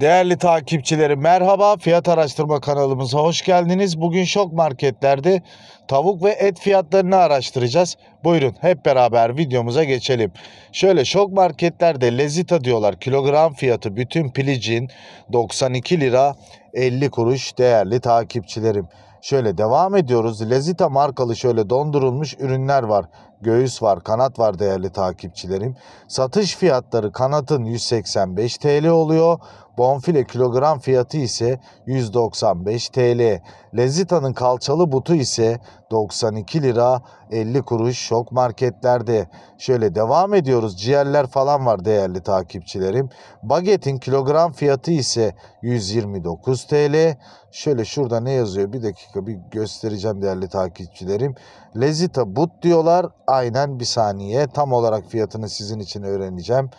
Değerli takipçilerim merhaba fiyat araştırma kanalımıza hoş geldiniz. Bugün şok marketlerde tavuk ve et fiyatlarını araştıracağız. Buyurun hep beraber videomuza geçelim. Şöyle şok marketlerde lezita diyorlar kilogram fiyatı bütün pilicin 92 lira 50 kuruş değerli takipçilerim. Şöyle devam ediyoruz. Lezita markalı şöyle dondurulmuş ürünler var göğüs var, kanat var değerli takipçilerim. Satış fiyatları kanatın 185 TL oluyor. Bonfile kilogram fiyatı ise 195 TL. Lezita'nın kalçalı butu ise 92 lira 50 kuruş şok marketlerde. Şöyle devam ediyoruz. Ciğerler falan var değerli takipçilerim. Bagetin kilogram fiyatı ise 129 TL. Şöyle şurada ne yazıyor? Bir dakika bir göstereceğim değerli takipçilerim. Lezita but diyorlar. Aynen bir saniye. Tam olarak fiyatını sizin için öğreneceğim.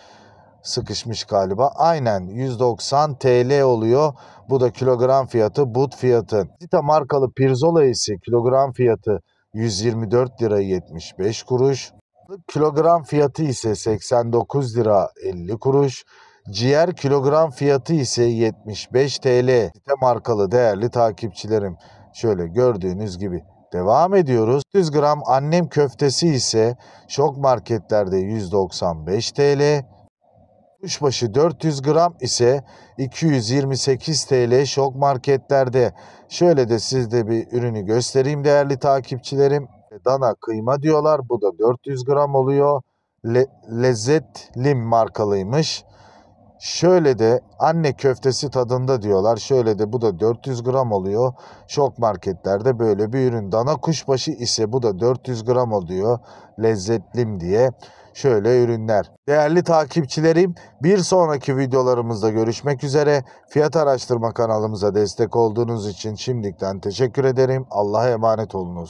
Sıkışmış galiba. Aynen 190 TL oluyor. Bu da kilogram fiyatı, but fiyatı. Zita markalı pirzola ise kilogram fiyatı 124 lira 75 kuruş. Kilogram fiyatı ise 89 lira 50 kuruş. Ciğer kilogram fiyatı ise 75 TL. Site markalı değerli takipçilerim. Şöyle gördüğünüz gibi Devam ediyoruz. 100 gram annem köftesi ise şok marketlerde 195 TL. Kuşbaşı 400 gram ise 228 TL şok marketlerde. Şöyle de sizde bir ürünü göstereyim değerli takipçilerim. Dana kıyma diyorlar. Bu da 400 gram oluyor. Le Lezzetlim markalıymış. Şöyle de anne köftesi tadında diyorlar. Şöyle de bu da 400 gram oluyor. Şok marketlerde böyle bir ürün. Dana kuşbaşı ise bu da 400 gram oluyor. Lezzetlim diye. Şöyle ürünler. Değerli takipçilerim bir sonraki videolarımızda görüşmek üzere. Fiyat araştırma kanalımıza destek olduğunuz için şimdiden teşekkür ederim. Allah'a emanet olunuz.